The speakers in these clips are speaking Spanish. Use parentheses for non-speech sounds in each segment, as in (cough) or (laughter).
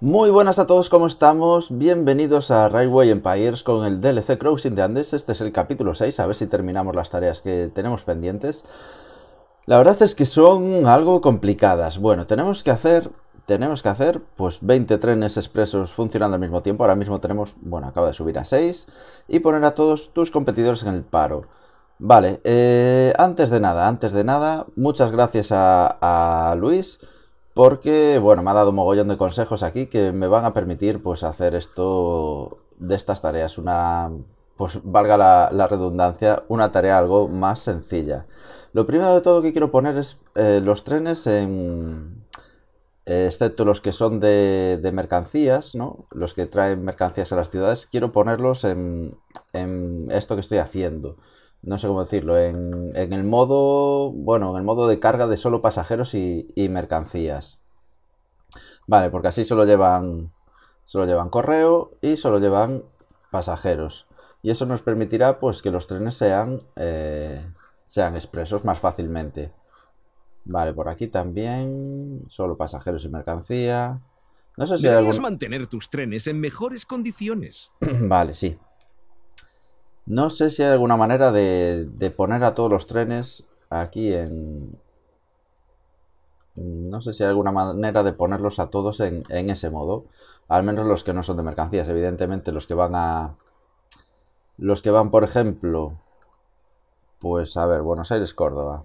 Muy buenas a todos, ¿cómo estamos? Bienvenidos a Railway Empires con el DLC Crossing de Andes. Este es el capítulo 6, a ver si terminamos las tareas que tenemos pendientes. La verdad es que son algo complicadas. Bueno, tenemos que hacer tenemos que hacer pues 20 trenes expresos funcionando al mismo tiempo. Ahora mismo tenemos, bueno, acaba de subir a 6 y poner a todos tus competidores en el paro. Vale, eh, antes de nada, antes de nada, muchas gracias a, a Luis porque, bueno, me ha dado mogollón de consejos aquí que me van a permitir, pues, hacer esto de estas tareas, una, pues, valga la, redundancia, una tarea algo más sencilla. Lo primero de todo que quiero poner es eh, los trenes en, eh, excepto los que son de, de, mercancías, ¿no? los que traen mercancías a las ciudades, quiero ponerlos en, en, esto que estoy haciendo no sé cómo decirlo, en, el modo, bueno, en el modo de carga de solo pasajeros y, mercancías. Vale, porque así solo llevan, solo llevan correo y solo llevan pasajeros. Y eso nos permitirá pues que los trenes sean, eh, sean expresos más fácilmente. Vale, por aquí también, solo pasajeros y mercancía. No sé si Deberías mantener tus trenes en mejores condiciones. (clears throat) vale, sí, no sé si hay alguna manera de, poner a todos los trenes aquí en... No sé si hay alguna manera de ponerlos a todos en, ese modo. Al menos los que no son de mercancías. Evidentemente los que van a... Los que van, por ejemplo... Pues a ver, Buenos Aires, Córdoba.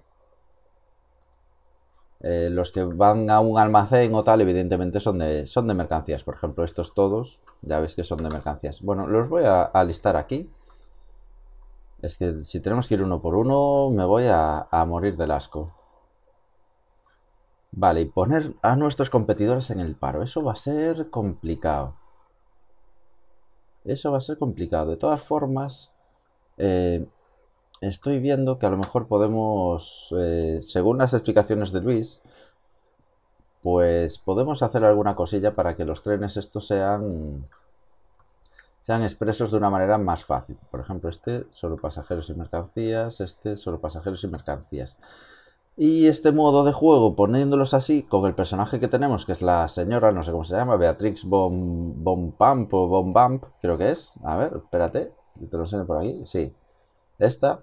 Eh, los que van a un almacén o tal, evidentemente son de, son de mercancías. Por ejemplo, estos todos, ya veis que son de mercancías. Bueno, los voy a, a listar aquí. Es que si tenemos que ir uno por uno, me voy a, morir del asco. Vale, y poner a nuestros competidores en el paro. Eso va a ser complicado. Eso va a ser complicado. De todas formas, eh, estoy viendo que a lo mejor podemos, eh, según las explicaciones de Luis, pues podemos hacer alguna cosilla para que los trenes estos sean sean expresos de una manera más fácil. Por ejemplo, este solo pasajeros y mercancías, este solo pasajeros y mercancías. Y este modo de juego, poniéndolos así, con el personaje que tenemos, que es la señora, no sé cómo se llama, Beatrix bom o bom Bump, creo que es. A ver, espérate, te lo enseño por aquí. Sí, esta.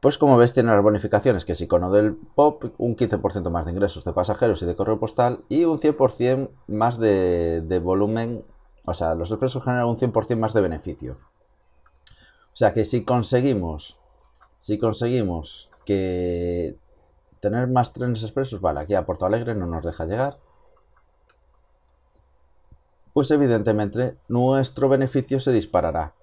Pues como ves tiene las bonificaciones, que es icono del pop, un 15% más de ingresos de pasajeros y de correo postal y un 100% más de volumen o sea, los expresos generan un 100% más de beneficio. O sea, que si conseguimos, si conseguimos que tener más trenes expresos, vale, aquí a Porto Alegre no nos deja llegar. Pues evidentemente nuestro beneficio se disparará.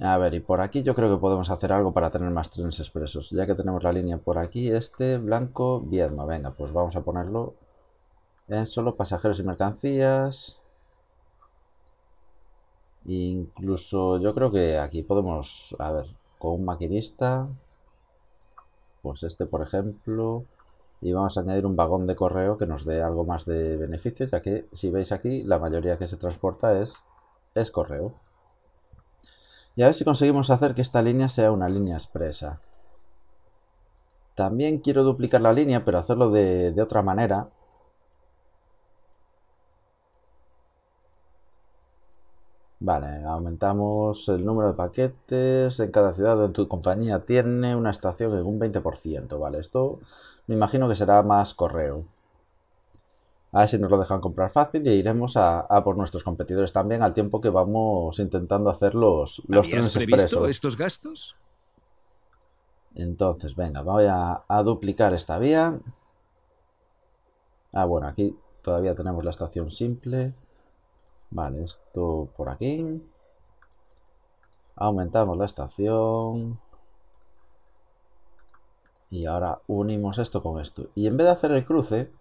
A ver, y por aquí yo creo que podemos hacer algo para tener más trenes expresos. Ya que tenemos la línea por aquí, este blanco, vierno. Venga, pues vamos a ponerlo en solo pasajeros y mercancías. Incluso yo creo que aquí podemos, a ver, con un maquinista, pues este por ejemplo, y vamos a añadir un vagón de correo que nos dé algo más de beneficio, ya que si veis aquí, la mayoría que se transporta es, es correo. Y a ver si conseguimos hacer que esta línea sea una línea expresa. También quiero duplicar la línea, pero hacerlo de, de otra manera, Vale, aumentamos el número de paquetes. En cada ciudad donde tu compañía tiene una estación en un 20%. Vale, esto me imagino que será más correo. A ver si nos lo dejan comprar fácil y iremos a, por nuestros competidores también al tiempo que vamos intentando hacer los, trenes estos gastos? Entonces, venga, voy a duplicar esta vía. Ah, bueno, aquí todavía tenemos la estación simple. Vale, esto por aquí. Aumentamos la estación. Y ahora unimos esto con esto. Y en vez de hacer el cruce,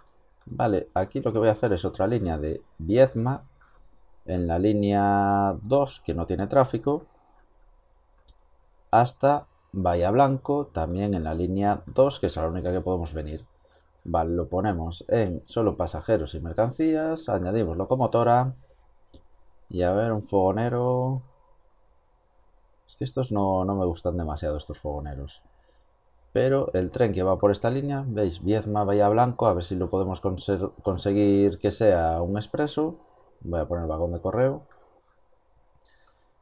vale, aquí lo que voy a hacer es otra línea de Viezma En la línea 2, que no tiene tráfico. Hasta Bahía Blanco, también en la línea 2, que es la única que podemos venir. Vale, lo ponemos en solo pasajeros y mercancías. Añadimos locomotora. Y a ver, un fogonero... Es que estos no, me gustan demasiado, estos fogoneros. Pero el tren que va por esta línea, veis, Viezma, Bahía Blanco, a ver si lo podemos conseguir que sea un expreso. Voy a poner el vagón de correo.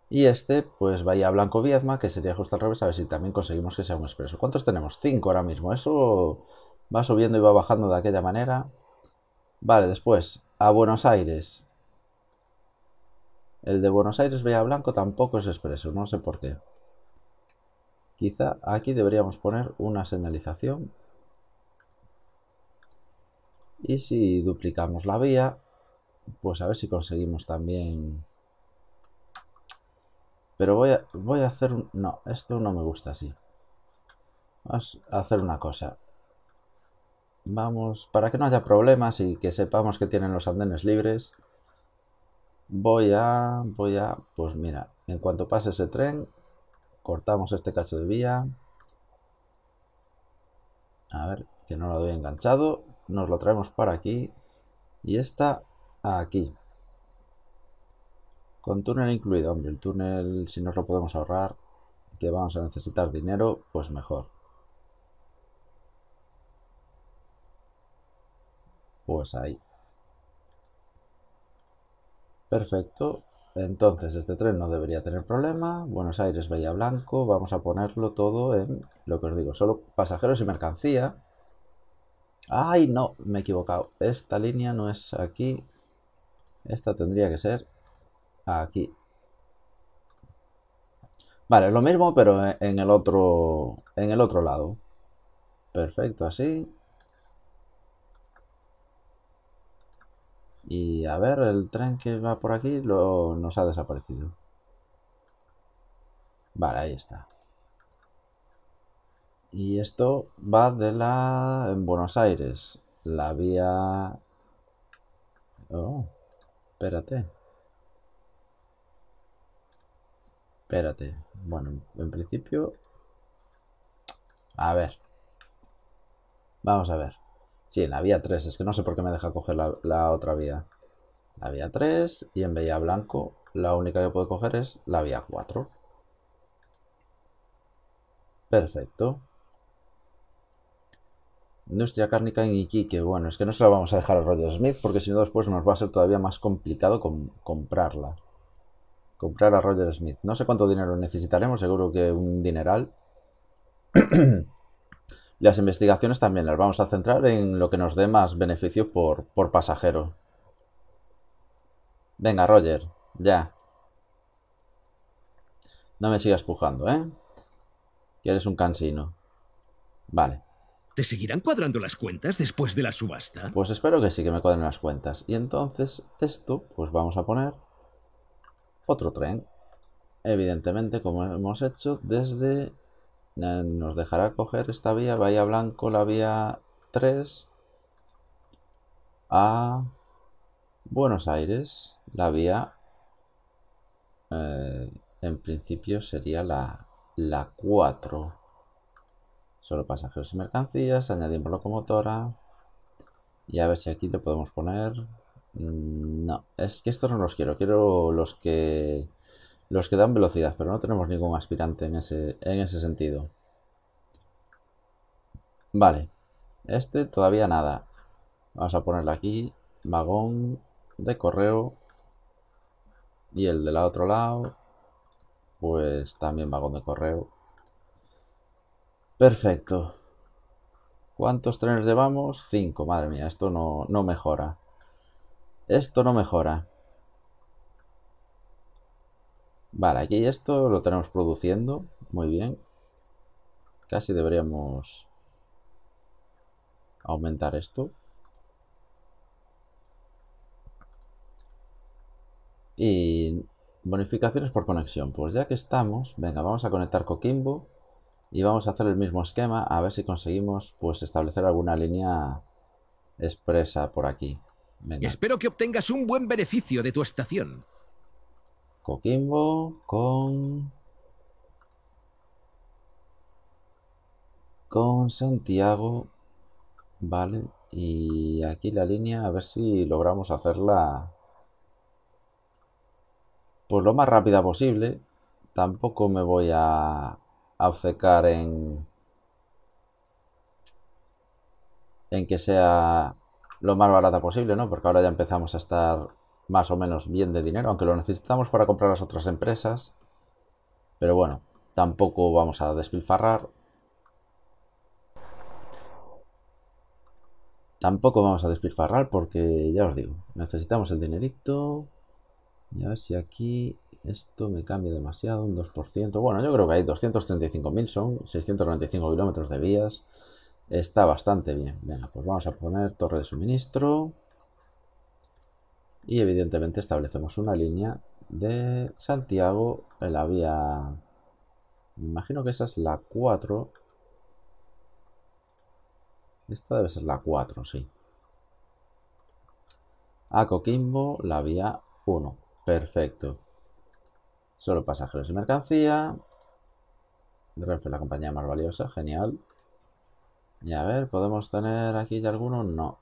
Y este, pues Bahía Blanco Viezma, que sería justo al revés, a ver si también conseguimos que sea un expreso. ¿Cuántos tenemos? cinco ahora mismo. Eso va subiendo y va bajando de aquella manera. Vale, después, a Buenos Aires. El de Buenos Aires Vía Blanco tampoco es expreso, no sé por qué. Quizá aquí deberíamos poner una señalización. Y si duplicamos la vía, pues a ver si conseguimos también... Pero voy a, voy a hacer... No, esto no me gusta así. Vamos a hacer una cosa. Vamos, para que no haya problemas y que sepamos que tienen los andenes libres, voy a, voy a, pues mira, en cuanto pase ese tren, cortamos este cacho de vía. A ver, que no lo doy enganchado. Nos lo traemos para aquí. Y está aquí. Con túnel incluido. Hombre, el túnel, si nos lo podemos ahorrar, que vamos a necesitar dinero, pues mejor. Pues ahí. Perfecto. Entonces, este tren no debería tener problema. Buenos Aires, Bahía Blanco. Vamos a ponerlo todo en lo que os digo, solo pasajeros y mercancía. ¡Ay, no! Me he equivocado. Esta línea no es aquí. Esta tendría que ser aquí. Vale, lo mismo, pero en el otro, en el otro lado. Perfecto, así. Y a ver, el tren que va por aquí lo, nos ha desaparecido. Vale, ahí está. Y esto va de la... en Buenos Aires. La vía... Oh, espérate. Espérate. Bueno, en principio... A ver. Vamos a ver. Sí, en la vía 3. Es que no sé por qué me deja coger la, otra vía. La vía 3 y en bella Blanco la única que puedo coger es la vía 4. Perfecto. Industria cárnica en Iquique. Bueno, es que no se la vamos a dejar a Roger Smith porque si no después nos va a ser todavía más complicado comprarla. Comprar a Roger Smith. No sé cuánto dinero necesitaremos, seguro que un dineral. (clears throat) Las investigaciones también las vamos a centrar en lo que nos dé más beneficio por, por pasajero. Venga, Roger, ya. No me sigas pujando, ¿eh? Que eres un cansino. Vale. ¿Te seguirán cuadrando las cuentas después de la subasta? Pues espero que sí que me cuadren las cuentas. Y entonces, esto, pues vamos a poner otro tren. Evidentemente, como hemos hecho desde nos dejará coger esta vía, Bahía Blanco, la vía 3 a Buenos Aires. La vía, eh, en principio, sería la, la 4. Solo pasajeros y mercancías, añadimos locomotora. Y a ver si aquí le podemos poner... Mm, no, es que estos no los quiero, quiero los que los que dan velocidad, pero no tenemos ningún aspirante en ese, en ese sentido. Vale, este todavía nada. Vamos a ponerle aquí, vagón de correo. Y el del otro lado, pues también vagón de correo. Perfecto. ¿Cuántos trenes llevamos? Cinco, madre mía, esto no, no mejora. Esto no mejora. Vale, aquí esto lo tenemos produciendo. Muy bien. Casi deberíamos aumentar esto. Y bonificaciones por conexión. Pues ya que estamos, venga, vamos a conectar Coquimbo y vamos a hacer el mismo esquema a ver si conseguimos pues establecer alguna línea expresa por aquí. Espero que obtengas un buen beneficio de tu estación. Coquimbo con... Con Santiago. Vale. Y aquí la línea, a ver si logramos hacerla... Pues lo más rápida posible. Tampoco me voy a obcecar en... En que sea lo más barata posible, ¿no? Porque ahora ya empezamos a estar más o menos bien de dinero, aunque lo necesitamos para comprar las otras empresas. Pero bueno, tampoco vamos a despilfarrar. Tampoco vamos a despilfarrar porque ya os digo, necesitamos el dinerito. Y a ver si aquí esto me cambia demasiado, un 2%. Bueno, yo creo que hay 235.000, son 695 kilómetros de vías. Está bastante bien. Venga, pues vamos a poner torre de suministro y evidentemente establecemos una línea de Santiago en la vía... Me imagino que esa es la 4. Esta debe ser la 4, sí. A Coquimbo, la vía 1. Perfecto. Solo pasajeros y mercancía. Renfe, la compañía más valiosa. Genial. Y a ver, ¿podemos tener aquí ya alguno? No.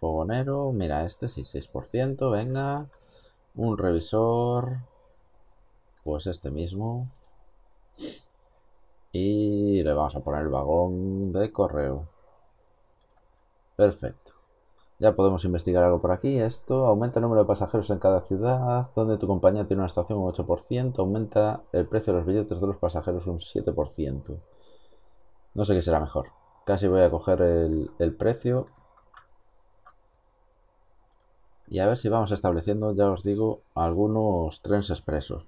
Fogonero, mira, este sí, 6%, venga. Un revisor, pues este mismo. Y le vamos a poner el vagón de correo. Perfecto. Ya podemos investigar algo por aquí. Esto aumenta el número de pasajeros en cada ciudad, donde tu compañía tiene una estación un 8%, aumenta el precio de los billetes de los pasajeros un 7%. No sé qué será mejor. Casi voy a coger el, el precio y a ver si vamos estableciendo, ya os digo, algunos trenes expresos.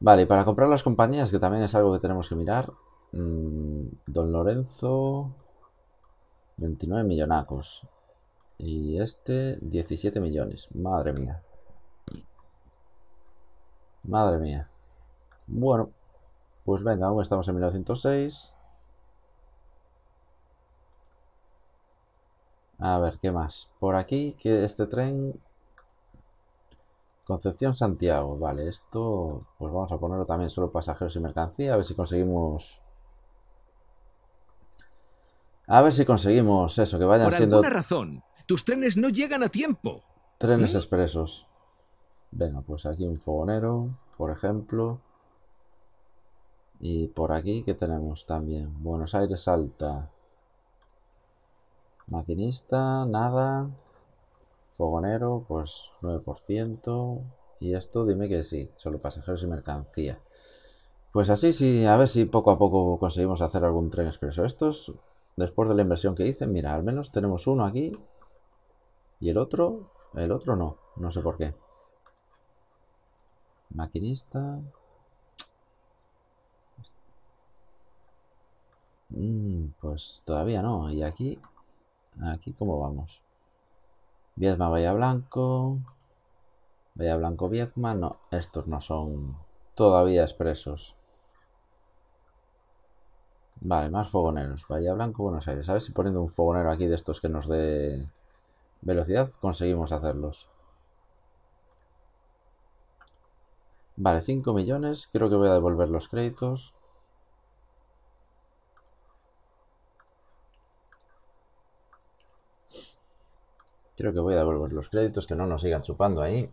Vale, para comprar las compañías, que también es algo que tenemos que mirar, mm, Don Lorenzo, 29 millonacos, y este, 17 millones, madre mía. Madre mía. Bueno, pues venga, aún estamos en 1906. A ver, ¿qué más? Por aquí, que este tren... Concepción Santiago, vale, esto pues vamos a ponerlo también solo pasajeros y mercancía, a ver si conseguimos... A ver si conseguimos eso, que vayan siendo... Por razón, tus trenes no llegan a tiempo. Trenes ¿Mm? expresos. Venga, pues aquí un fogonero, por ejemplo. Y por aquí, que tenemos también? Buenos Aires Alta. Maquinista, nada. Fogonero, pues 9%. Y esto dime que sí, solo pasajeros y mercancía. Pues así, sí, a ver si poco a poco conseguimos hacer algún tren expreso. Estos, después de la inversión que hice, mira, al menos tenemos uno aquí. Y el otro, el otro no, no sé por qué. Maquinista. Mm, pues todavía no. Y aquí Aquí, ¿cómo vamos? Viedma, vaya Blanco. vaya Blanco, Viedma. No, estos no son todavía expresos. Vale, más fogoneros. vaya Blanco, Buenos Aires. A ver si poniendo un fogonero aquí de estos que nos dé velocidad conseguimos hacerlos. Vale, 5 millones. Creo que voy a devolver los créditos. Creo que voy a devolver los créditos, que no nos sigan chupando ahí.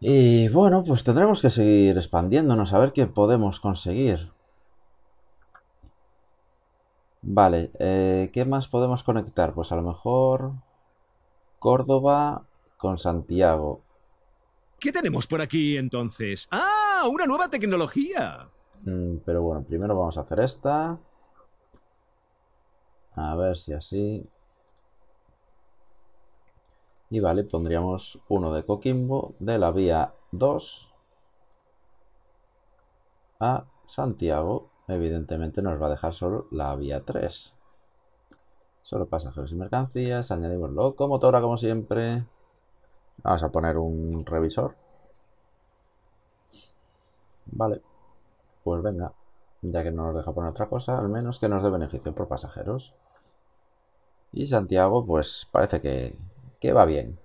Y bueno, pues tendremos que seguir expandiéndonos a ver qué podemos conseguir. Vale, eh, ¿qué más podemos conectar? Pues a lo mejor Córdoba con Santiago. ¿Qué tenemos por aquí entonces? ¡Ah! ¡Una nueva tecnología! Mm, pero bueno, primero vamos a hacer esta. A ver si así... Y vale, pondríamos uno de Coquimbo de la vía 2 a Santiago. Evidentemente nos va a dejar solo la vía 3. Solo pasajeros y mercancías. Añadimos locomotora como siempre. Vamos a poner un revisor. Vale. Pues venga. Ya que no nos deja poner otra cosa, al menos que nos dé beneficio por pasajeros. Y Santiago, pues parece que, que va bien.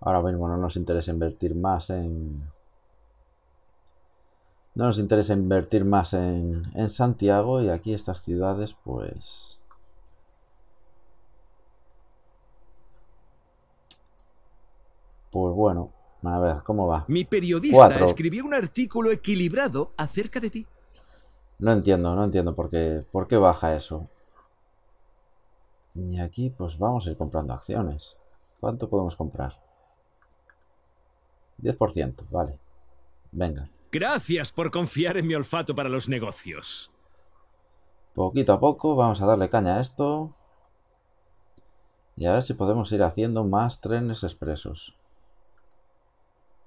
Ahora mismo no nos interesa invertir más en... No nos interesa invertir más en, en Santiago y aquí estas ciudades pues... Pues bueno, a ver, ¿cómo va? Mi periodista escribió un artículo equilibrado acerca de ti. No entiendo, no entiendo por qué, por qué baja eso. Y aquí pues vamos a ir comprando acciones. ¿Cuánto podemos comprar? 10%, vale. Venga. Gracias por confiar en mi olfato para los negocios. Poquito a poco vamos a darle caña a esto. Y a ver si podemos ir haciendo más trenes expresos.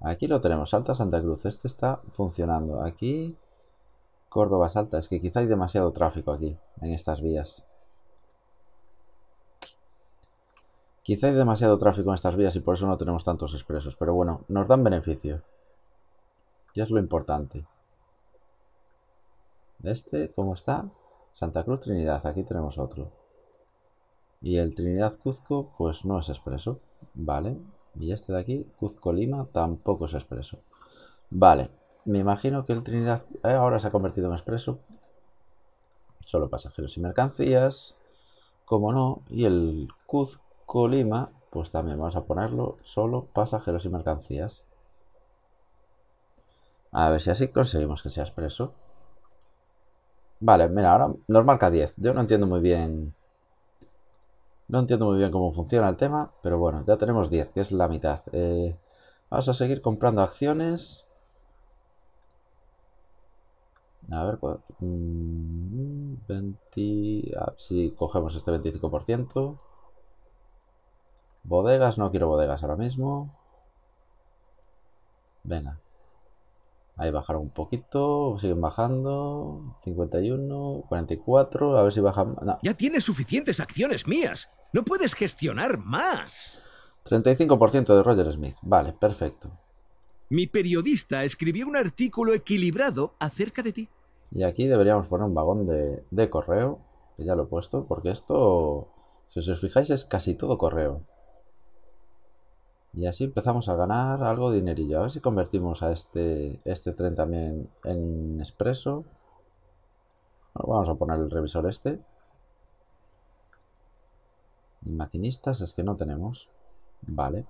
Aquí lo tenemos, Alta Santa Cruz. Este está funcionando. Aquí, Córdoba Salta. Es que quizá hay demasiado tráfico aquí, en estas vías. Quizá hay demasiado tráfico en estas vías y por eso no tenemos tantos expresos, pero bueno, nos dan beneficio. Ya es lo importante. Este, ¿cómo está? Santa Cruz Trinidad, aquí tenemos otro. Y el Trinidad Cuzco, pues no es expreso. Vale. Y este de aquí, Cuzco Lima, tampoco es expreso. Vale. Me imagino que el Trinidad eh, ahora se ha convertido en expreso. Solo pasajeros y mercancías. Como no. Y el Cuzco Colima, pues también vamos a ponerlo solo pasajeros y mercancías. A ver si así conseguimos que sea expreso Vale, mira, ahora nos marca 10. Yo no entiendo muy bien... No entiendo muy bien cómo funciona el tema, pero bueno, ya tenemos 10, que es la mitad. Eh, vamos a seguir comprando acciones. A ver, 20... Mm, a ver si cogemos este 25%. Bodegas, no quiero bodegas ahora mismo. Venga. Ahí bajaron un poquito, siguen bajando. 51, 44, a ver si bajan... Ya tienes suficientes acciones mías. No puedes gestionar más. 35% de Roger Smith. Vale, perfecto. Mi periodista escribió un artículo equilibrado acerca de ti. Y aquí deberíamos poner un vagón de, de correo, que ya lo he puesto, porque esto, si os fijáis, es casi todo correo. Y así empezamos a ganar algo de dinerillo. A ver si convertimos a este, este tren también en expreso. vamos a poner el revisor este. Y maquinistas es que no tenemos. Vale.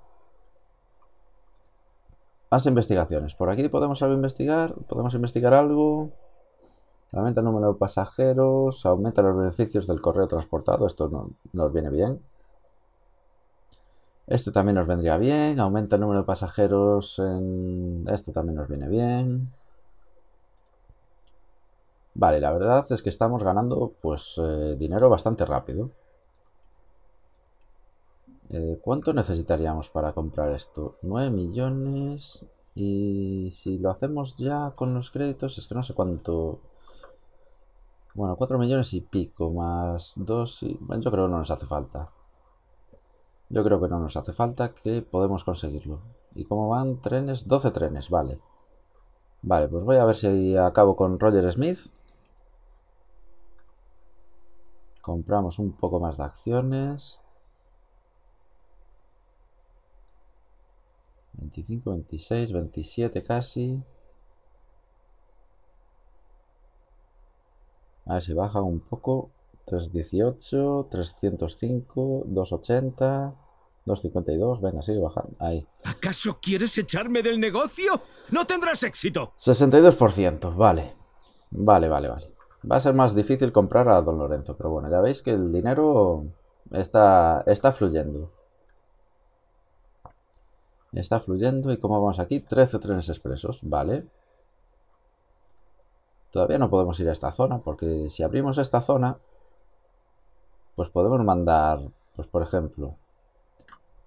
Más investigaciones. Por aquí podemos algo investigar. Podemos investigar algo. Aumenta el número de pasajeros. Aumenta los beneficios del correo transportado. Esto no, nos viene bien. Este también nos vendría bien. Aumenta el número de pasajeros en... Esto también nos viene bien. Vale, la verdad es que estamos ganando pues eh, dinero bastante rápido. Eh, ¿Cuánto necesitaríamos para comprar esto? 9 millones... Y si lo hacemos ya con los créditos, es que no sé cuánto... Bueno, 4 millones y pico, más 2 y... yo creo que no nos hace falta. Yo creo que no nos hace falta, que podemos conseguirlo. ¿Y cómo van? Trenes, 12 trenes, vale. Vale, pues voy a ver si acabo con Roger Smith. Compramos un poco más de acciones. 25, 26, 27 casi. A ver si baja un poco. 318, 305, 280. 252, venga, sigue bajando. Ahí. ¿Acaso quieres echarme del negocio? No tendrás éxito. 62%, vale. Vale, vale, vale. Va a ser más difícil comprar a Don Lorenzo, pero bueno, ya veis que el dinero está, está fluyendo. Está fluyendo y cómo vamos aquí, 13 trenes expresos, vale. Todavía no podemos ir a esta zona, porque si abrimos esta zona, pues podemos mandar, pues por ejemplo,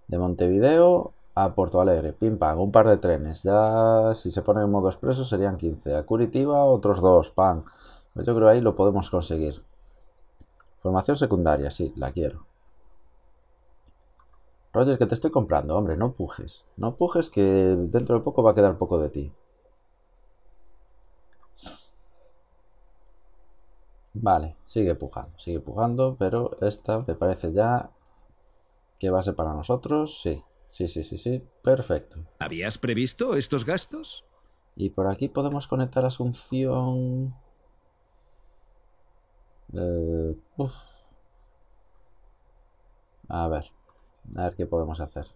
de Montevideo a Porto Alegre, pim pam, un par de trenes. Ya si se pone en modo expreso serían 15. A Curitiba otros dos, pam. Pues yo creo ahí lo podemos conseguir. Formación secundaria, sí, la quiero. Roger, que te estoy comprando, hombre, no pujes. No pujes que dentro de poco va a quedar poco de ti. Vale, sigue pujando, sigue pujando, pero esta te parece ya ¿Qué va para nosotros? Sí, sí, sí, sí, sí. Perfecto. ¿Habías previsto estos gastos? Y por aquí podemos conectar Asunción. Eh, a ver, a ver qué podemos hacer.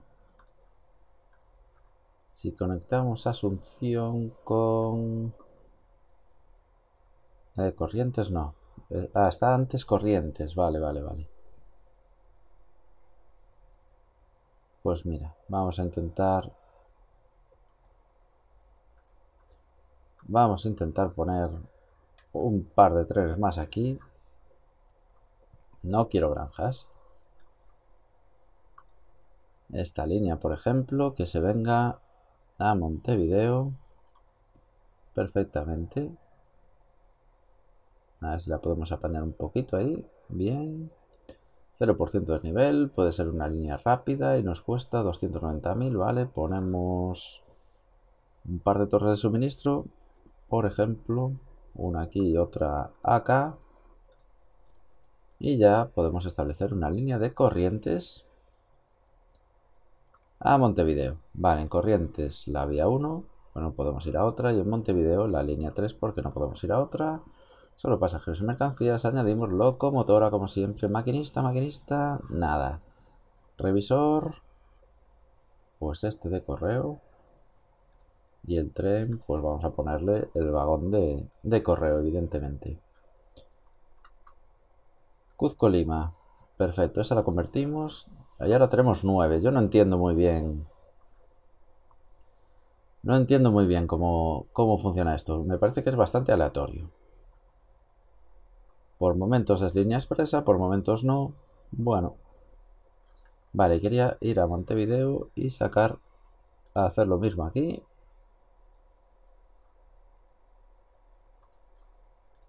Si conectamos Asunción con... Eh, corrientes no. Eh, ah, está antes corrientes. Vale, vale, vale. Pues mira, vamos a intentar... Vamos a intentar poner un par de trenes más aquí. No quiero granjas. Esta línea, por ejemplo, que se venga a Montevideo. Perfectamente. A ver si la podemos apañar un poquito ahí. Bien. 0% de nivel, puede ser una línea rápida y nos cuesta 290.000, ¿vale? Ponemos un par de torres de suministro, por ejemplo, una aquí y otra acá. Y ya podemos establecer una línea de corrientes a Montevideo. Vale, en corrientes la vía 1, bueno, podemos ir a otra y en Montevideo la línea 3 porque no podemos ir a otra. Solo pasajeros y mercancías. Añadimos motora, como siempre. Maquinista, maquinista, nada. Revisor. Pues este de correo. Y el tren, pues vamos a ponerle el vagón de, de correo, evidentemente. Cuzco Lima. Perfecto, esa la convertimos. Y ahora tenemos nueve, Yo no entiendo muy bien. No entiendo muy bien cómo, cómo funciona esto. Me parece que es bastante aleatorio. Por momentos es línea expresa, por momentos no. Bueno. Vale, quería ir a Montevideo y sacar... A hacer lo mismo aquí.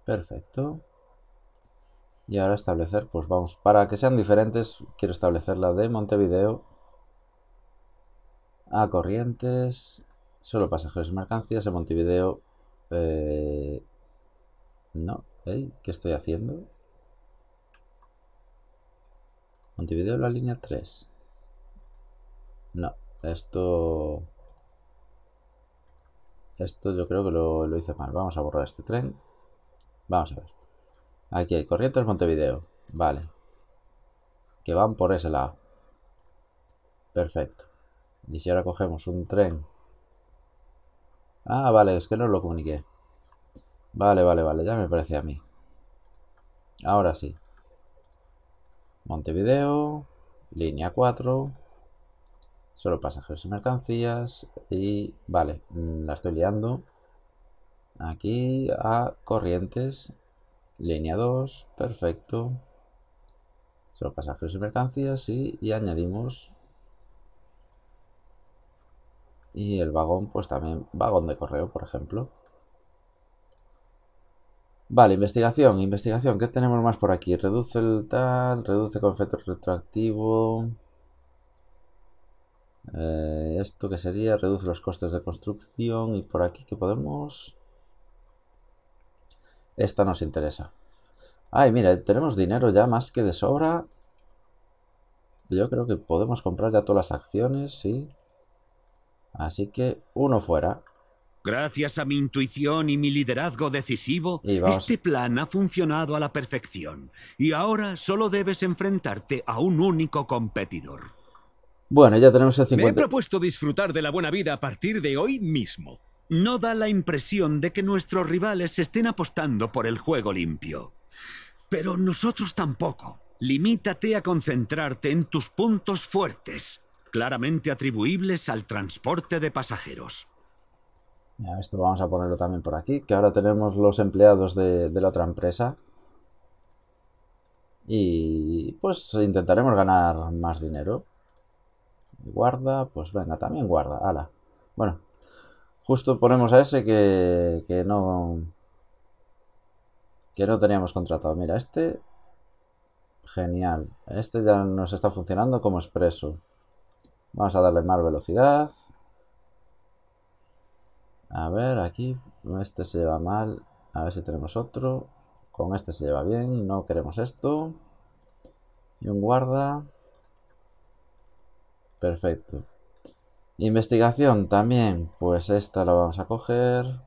Perfecto. Y ahora establecer, pues vamos, para que sean diferentes, quiero establecer la de Montevideo a Corrientes, solo pasajeros y mercancías, en Montevideo, eh, no, ¿Qué estoy haciendo? Montevideo la línea 3. No, esto... Esto yo creo que lo, lo hice mal. Vamos a borrar este tren. Vamos a ver. Aquí hay corrientes Montevideo. Vale. Que van por ese lado. Perfecto. Y si ahora cogemos un tren... Ah, vale, es que no lo comuniqué. Vale, vale, vale, ya me parece a mí. Ahora sí. Montevideo, línea 4, solo pasajeros y mercancías y vale, mm, la estoy liando. Aquí a Corrientes, línea 2, perfecto. Solo pasajeros y mercancías y, añadimos y el vagón, pues también vagón de correo, por ejemplo. Vale, investigación, investigación. ¿Qué tenemos más por aquí? Reduce el tal, reduce con efecto retroactivo. Eh, esto que sería, reduce los costes de construcción. Y por aquí que podemos... Esta nos interesa. Ay, mira, tenemos dinero ya más que de sobra. Yo creo que podemos comprar ya todas las acciones, sí. Así que uno fuera. Gracias a mi intuición y mi liderazgo decisivo, este plan ha funcionado a la perfección y ahora solo debes enfrentarte a un único competidor. Bueno, ya tenemos el 50. Me he propuesto disfrutar de la buena vida a partir de hoy mismo. No da la impresión de que nuestros rivales estén apostando por el juego limpio. Pero nosotros tampoco. Limítate a concentrarte en tus puntos fuertes, claramente atribuibles al transporte de pasajeros. Esto vamos a ponerlo también por aquí, que ahora tenemos los empleados de, la otra empresa. Y pues intentaremos ganar más dinero. Guarda, pues venga, también guarda, ala. Bueno, justo ponemos a ese que, que no... Que no teníamos contratado. Mira, este... Genial. Este ya nos está funcionando como expreso. Vamos a darle más velocidad. A ver, aquí este se lleva mal. A ver si tenemos otro. Con este se lleva bien. No queremos esto. Y un guarda. Perfecto. Investigación también. Pues esta la vamos a coger.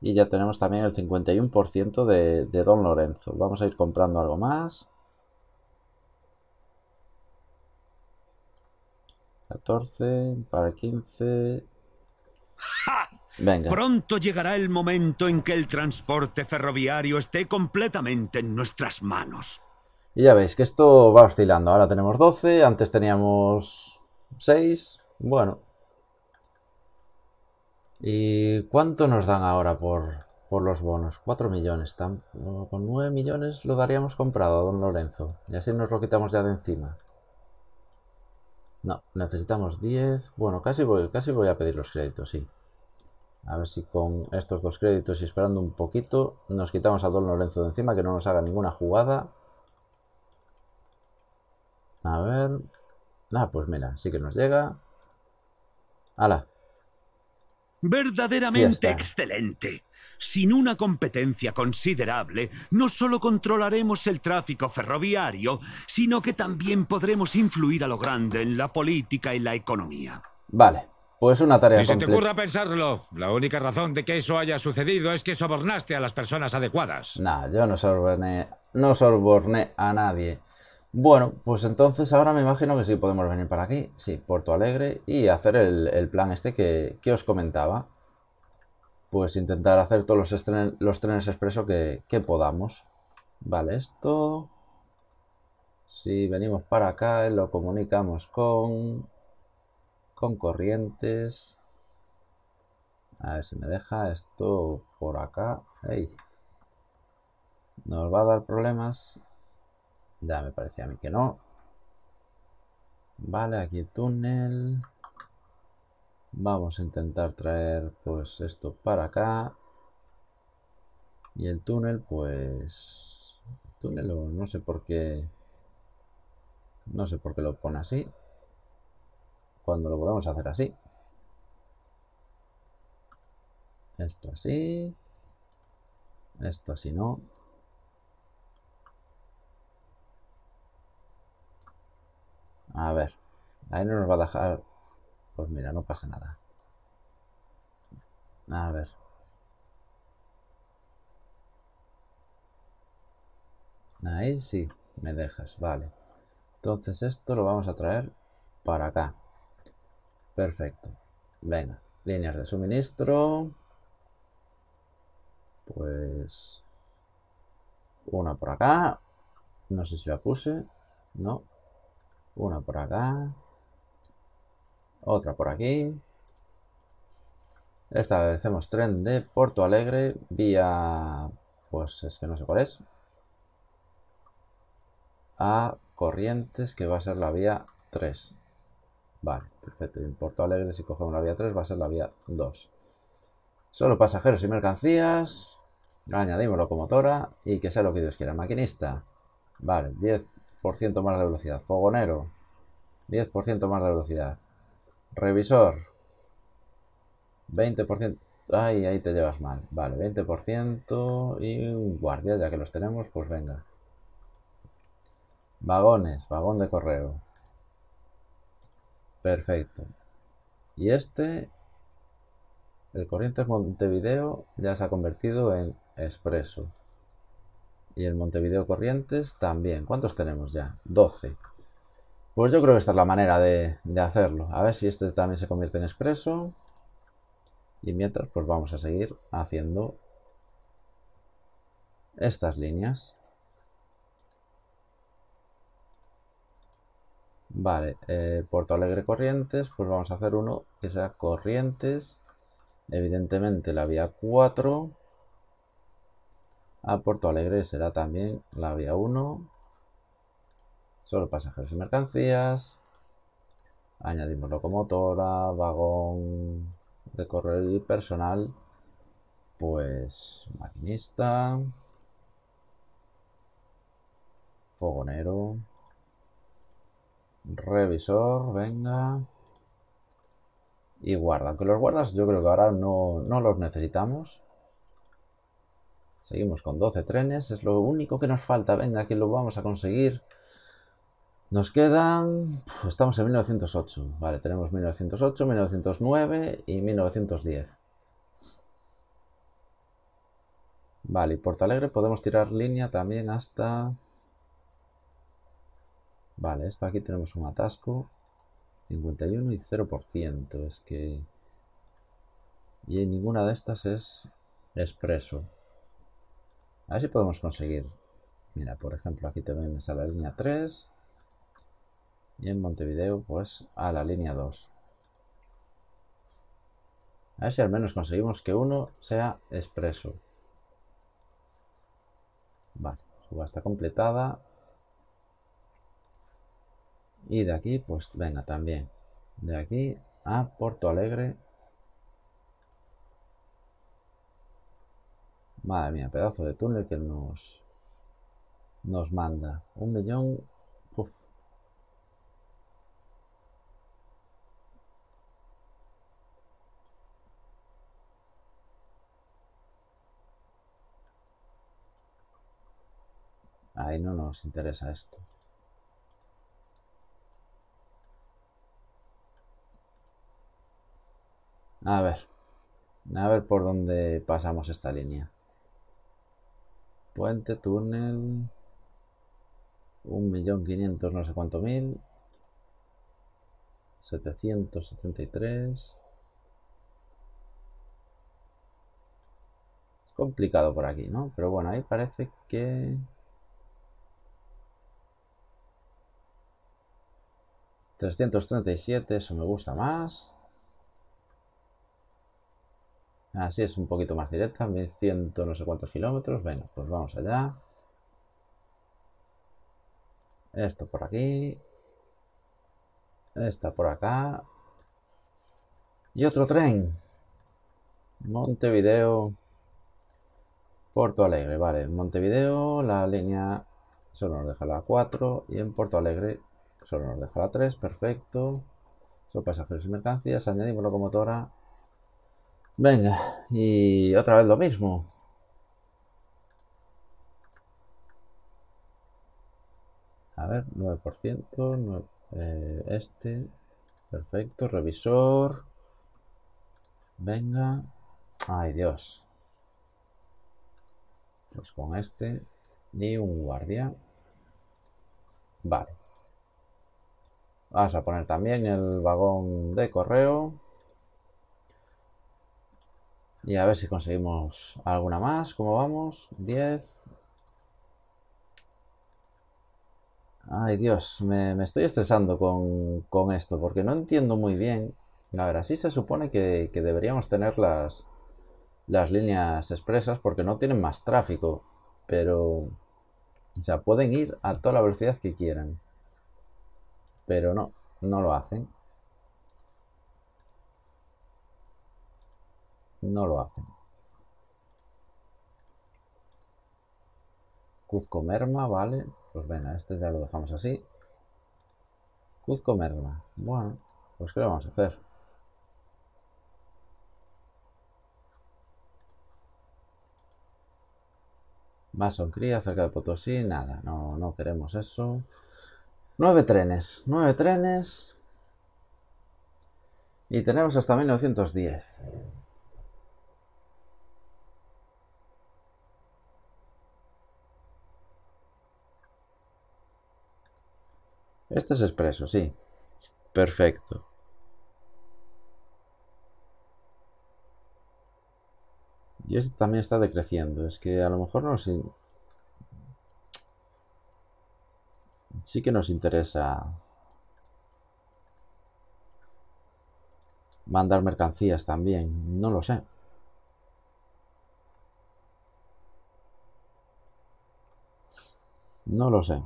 Y ya tenemos también el 51% de, de Don Lorenzo. Vamos a ir comprando algo más. 14 para 15. ¡Ja! Venga. Pronto llegará el momento en que el transporte ferroviario esté completamente en nuestras manos. Y ya veis que esto va oscilando. Ahora tenemos 12, antes teníamos 6. Bueno. ¿Y cuánto nos dan ahora por, los bonos? 4 millones. con 9 millones lo daríamos comprado a don Lorenzo. Y así nos lo quitamos ya de encima. No, necesitamos 10. Bueno, casi voy, casi voy a pedir los créditos, sí. A ver si con estos dos créditos y esperando un poquito nos quitamos a Don Lorenzo de encima, que no nos haga ninguna jugada. A ver... Ah, pues mira, sí que nos llega. ¡Hala! Verdaderamente excelente. Sin una competencia considerable, no solo controlaremos el tráfico ferroviario, sino que también podremos influir a lo grande en la política y la economía. Vale, pues una tarea Ni se te ocurra pensarlo. La única razón de que eso haya sucedido es que sobornaste a las personas adecuadas. Nah, yo no soborné, no soborné a nadie. Bueno, pues entonces ahora me imagino que sí podemos venir para aquí. Sí, Puerto Alegre y hacer el, plan este que os comentaba pues intentar hacer todos los, los trenes expreso que, podamos. Vale, esto. Si venimos para acá, lo comunicamos con, con corrientes. A ver si me deja esto por acá. Nos va a dar problemas. Ya me parecía a mí que no. Vale, aquí túnel. Vamos a intentar traer pues esto para acá. Y el túnel, pues... El túnel no sé por qué... No sé por qué lo pone así. Cuando lo podamos hacer así. Esto así. Esto así no. A ver. Ahí no nos va a dejar pues mira, no pasa nada. A ver. Ahí sí, me dejas, vale. Entonces esto lo vamos a traer para acá. Perfecto. Venga, líneas de suministro. Pues... Una por acá. No sé si la puse. No. Una por acá. Otra por aquí. Esta vez hacemos tren de Porto Alegre vía... Pues es que no sé cuál es. A Corrientes, que va a ser la vía 3. Vale, perfecto. en Porto Alegre, si cogemos la vía 3, va a ser la vía 2. Solo pasajeros y mercancías. Añadimos locomotora y que sea lo que Dios quiera. Maquinista. Vale, 10% más de velocidad. Fogonero. 10% más de velocidad. Revisor. 20%. Ay, ahí te llevas mal. Vale, 20% y un guardia, ya que los tenemos, pues venga. Vagones, vagón de correo. Perfecto. Y este, el Corrientes Montevideo, ya se ha convertido en expreso. Y el Montevideo Corrientes también. ¿Cuántos tenemos ya? 12. Pues yo creo que esta es la manera de, hacerlo. A ver si este también se convierte en expreso. Y mientras, pues vamos a seguir haciendo estas líneas. Vale, eh, Porto Alegre Corrientes, pues vamos a hacer uno que sea Corrientes. Evidentemente la vía 4. A Porto Alegre será también la vía 1. Solo pasajeros y mercancías. Añadimos locomotora, vagón de correo y personal. Pues maquinista. Fogonero. Revisor, venga. Y guarda. Aunque los guardas yo creo que ahora no, no los necesitamos. Seguimos con 12 trenes. Es lo único que nos falta. Venga, que lo vamos a conseguir. Nos quedan, estamos en 1908, vale, tenemos 1908, 1909 y 1910. Vale, y Porto Alegre podemos tirar línea también hasta... Vale, esto aquí tenemos un atasco, 51 y 0%, es que... Y ninguna de estas es expreso. A ver si podemos conseguir. Mira, por ejemplo, aquí también está a la línea 3 y en Montevideo pues a la línea 2. A ver si al menos conseguimos que uno sea expreso. Vale, está completada. Y de aquí, pues venga, también. De aquí a Porto Alegre. Madre mía, pedazo de túnel que nos, nos manda. Un millón Ahí no nos interesa esto. A ver. A ver por dónde pasamos esta línea. Puente, túnel. Un millón quinientos, no sé cuánto mil. 773. Es complicado por aquí, ¿no? Pero bueno, ahí parece que... 337, eso me gusta más. Así ah, es un poquito más directa, 1100 no sé cuántos kilómetros. Venga, pues vamos allá. Esto por aquí. Esta por acá. Y otro tren. Montevideo. Porto Alegre. Vale, Montevideo, la línea solo nos deja la 4. Y en Porto Alegre Solo nos deja la 3, perfecto. Son pasajeros y mercancías, añadimos locomotora. Venga, y otra vez lo mismo. A ver, 9%, eh, este, perfecto, revisor. Venga. Ay, Dios. Pues con este. Ni un guardia. Vale. Vamos a poner también el vagón de correo. Y a ver si conseguimos alguna más. ¿Cómo vamos? 10. Ay Dios, me, estoy estresando con, esto porque no entiendo muy bien. A ver, así se supone que, deberíamos tener las, las líneas expresas porque no tienen más tráfico. Pero, o sea, pueden ir a toda la velocidad que quieran. Pero no, no lo hacen. No lo hacen. Cuzco Merma, vale. Pues venga, este ya lo dejamos así. Cuzco Merma. Bueno, pues ¿qué le vamos a hacer? Mason Cría, cerca de Potosí, nada, no, no queremos eso. Nueve trenes, nueve trenes. Y tenemos hasta 1910. Este es expreso, sí. Perfecto. Y este también está decreciendo. Es que a lo mejor no, se sí que nos interesa mandar mercancías también, no lo sé. No lo sé.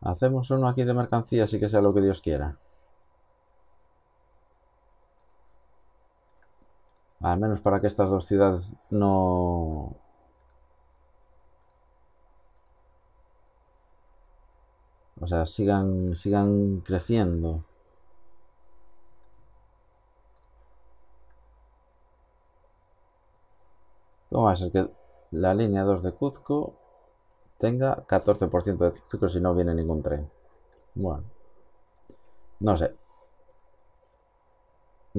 Hacemos uno aquí de mercancías y que sea lo que Dios quiera. Al menos para que estas dos ciudades no... O sea, sigan, sigan creciendo. ¿Cómo va a ser que la línea 2 de Cuzco tenga 14% de tráfico si no viene ningún tren? Bueno, no sé.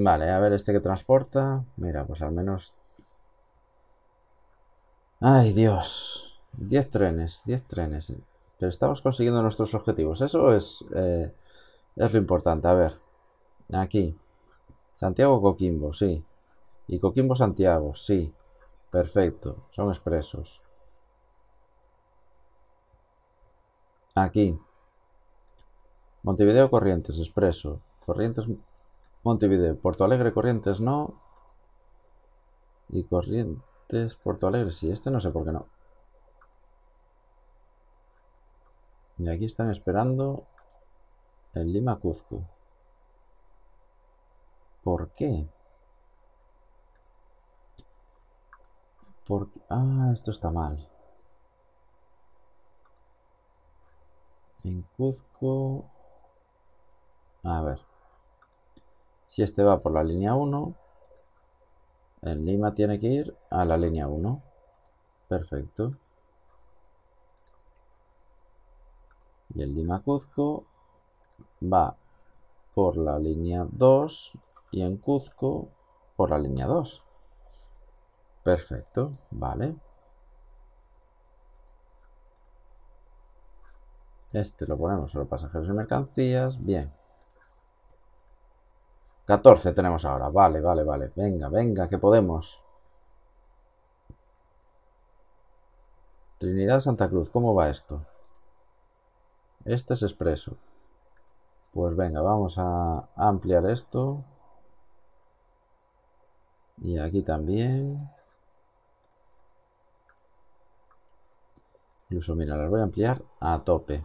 Vale, a ver este que transporta. Mira, pues al menos... ¡Ay, Dios! 10 trenes, 10 trenes. Pero estamos consiguiendo nuestros objetivos. Eso es, eh, es lo importante. A ver, aquí. Santiago-Coquimbo, sí. Y Coquimbo-Santiago, sí. Perfecto, son expresos. Aquí. Montevideo Corrientes, expreso. Corrientes Montevideo, Porto Alegre, Corrientes no. Y Corrientes, Porto Alegre, sí, este no sé por qué no. Y aquí están esperando En Lima Cuzco. ¿Por qué? Porque... Ah, esto está mal. En Cuzco... A ver. Si este va por la línea 1, el Lima tiene que ir a la línea 1. Perfecto. Y el Lima Cuzco va por la línea 2 y en Cuzco por la línea 2. Perfecto, vale. Este lo ponemos sobre pasajeros y mercancías. Bien. 14 tenemos ahora. Vale, vale, vale. Venga, venga, que podemos. Trinidad Santa Cruz, ¿cómo va esto? Este es expreso. Pues venga, vamos a ampliar esto. Y aquí también. Incluso, mira, las voy a ampliar a tope.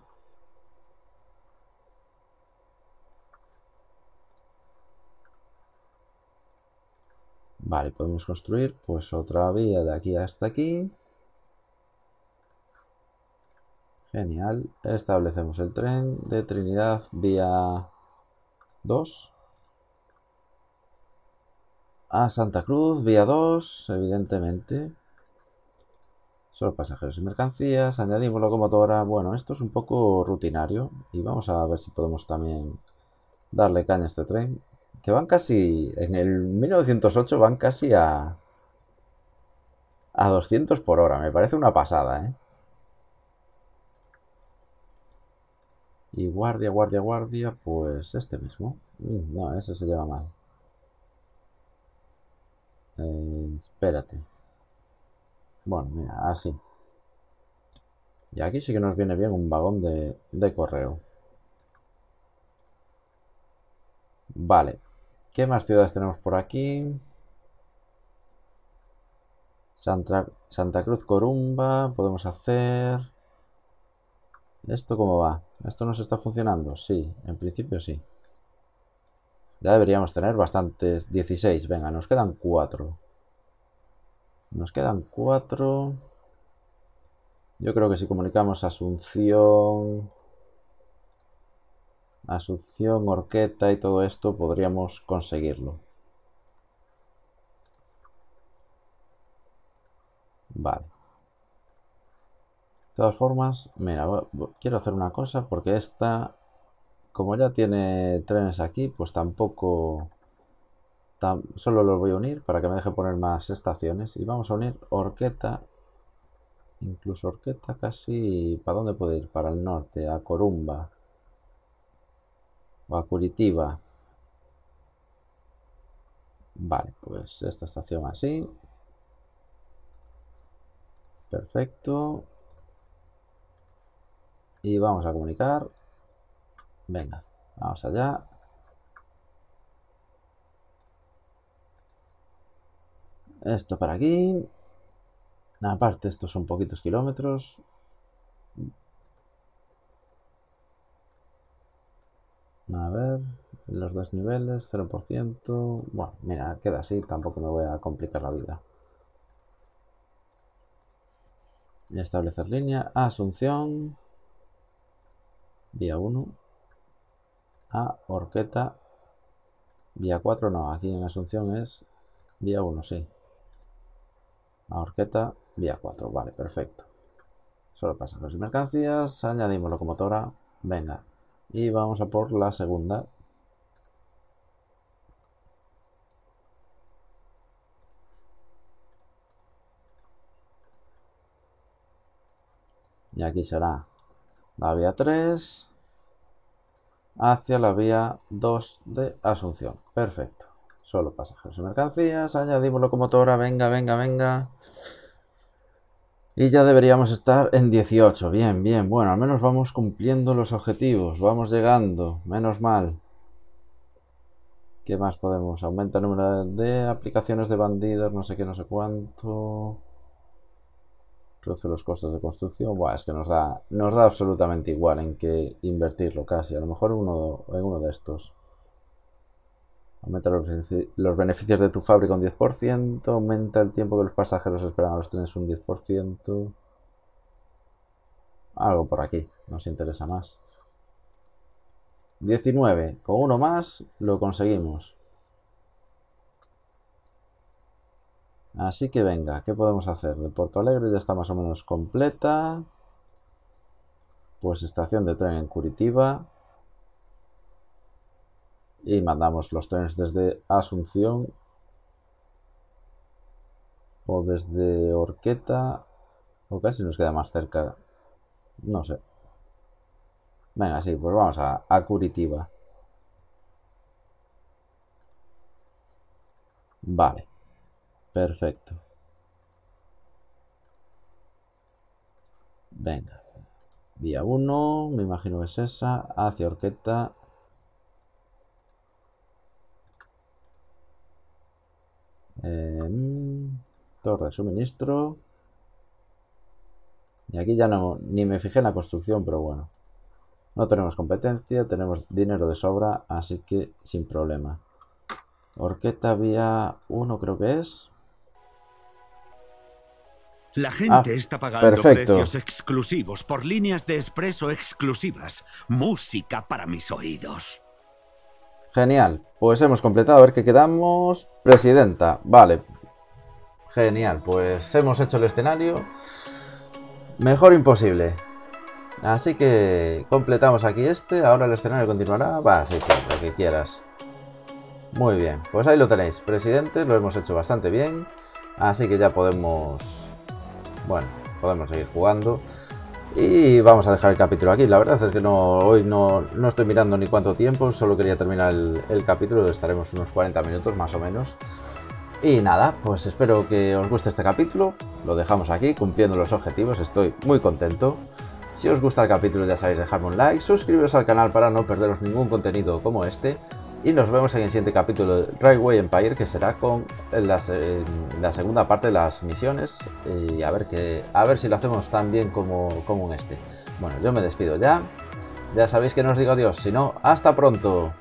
Vale, podemos construir pues otra vía de aquí hasta aquí. Genial. Establecemos el tren de Trinidad vía 2. A Santa Cruz, vía 2, evidentemente. Solo pasajeros y mercancías. Añadimos locomotora. Bueno, esto es un poco rutinario. Y vamos a ver si podemos también darle caña a este tren. Que van casi, en el 1908 van casi a, a 200 por hora. Me parece una pasada, ¿eh? Y guardia, guardia, guardia, pues este mismo. Mm, no, ese se lleva mal. Eh, espérate. Bueno, mira, así. Y aquí sí que nos viene bien un vagón de, de correo. Vale, ¿Qué más ciudades tenemos por aquí? Santa, Santa Cruz Corumba, podemos hacer... ¿Esto cómo va? ¿Esto nos está funcionando? Sí, en principio sí. Ya deberíamos tener bastantes. 16, venga, nos quedan 4. Nos quedan 4. Yo creo que si comunicamos Asunción... Asunción, Orqueta y todo esto podríamos conseguirlo. Vale. De todas formas, mira, quiero hacer una cosa porque esta, como ya tiene trenes aquí, pues tampoco... solo los voy a unir para que me deje poner más estaciones. Y vamos a unir Orqueta, incluso Orqueta casi... ¿Para dónde puede ir? Para el norte, a Corumba o a Curitiba. Vale, pues esta estación así. Perfecto. Y vamos a comunicar. Venga, vamos allá. Esto para aquí. Aparte, estos son poquitos kilómetros. A ver, los dos niveles, 0%. Bueno, mira, queda así, tampoco me voy a complicar la vida. Establecer línea, Asunción, vía 1, a Orqueta, vía 4, no, aquí en Asunción es vía 1, sí. A Orqueta, vía 4, vale, perfecto. Solo pasamos y mercancías, añadimos locomotora, venga, y vamos a por la segunda. Y aquí será la vía 3 hacia la vía 2 de Asunción. Perfecto. Solo pasajeros y mercancías. Añadimos locomotora. Venga, venga, venga. Y ya deberíamos estar en 18. Bien, bien. Bueno, al menos vamos cumpliendo los objetivos. Vamos llegando. Menos mal. ¿Qué más podemos? Aumenta el número de aplicaciones de bandidos, no sé qué, no sé cuánto. Reduce los costos de construcción. Buah, es que nos da, nos da absolutamente igual en qué invertirlo casi. A lo mejor uno, en uno de estos. Aumenta los beneficios de tu fábrica un 10%. Aumenta el tiempo que los pasajeros esperan a los trenes un 10%. Algo por aquí. Nos interesa más. 19. Con uno más lo conseguimos. Así que venga, ¿qué podemos hacer? De Porto Alegre ya está más o menos completa. Pues estación de tren en Curitiba y mandamos los trenes desde Asunción o desde Orqueta o casi nos queda más cerca no sé venga sí pues vamos a, a Curitiba vale perfecto venga Día 1 me imagino que es esa hacia Orqueta Eh, torre de suministro. Y aquí ya no, ni me fijé en la construcción, pero bueno. No tenemos competencia, tenemos dinero de sobra, así que sin problema. Orquesta vía 1 creo que es. La gente ah, está pagando perfecto. precios exclusivos por líneas de expreso exclusivas. Música para mis oídos. Genial, pues hemos completado, a ver qué quedamos. Presidenta, vale. Genial, pues hemos hecho el escenario. Mejor imposible. Así que completamos aquí este, ahora el escenario continuará. Va, a lo que quieras. Muy bien, pues ahí lo tenéis, presidente, lo hemos hecho bastante bien. Así que ya podemos... Bueno, podemos seguir jugando. Y vamos a dejar el capítulo aquí. La verdad es que no, hoy no, no estoy mirando ni cuánto tiempo, solo quería terminar el, el, capítulo, estaremos unos 40 minutos más o menos. Y nada, pues espero que os guste este capítulo, lo dejamos aquí, cumpliendo los objetivos, estoy muy contento. Si os gusta el capítulo ya sabéis dejarme un like, suscribiros al canal para no perderos ningún contenido como este. Y nos vemos en el siguiente capítulo de Railway Empire, que será con eh, la segunda parte de las misiones. Y a ver, a ver si lo hacemos tan bien como, como en este. Bueno, yo me despido ya. Ya sabéis que no os digo adiós, sino hasta pronto.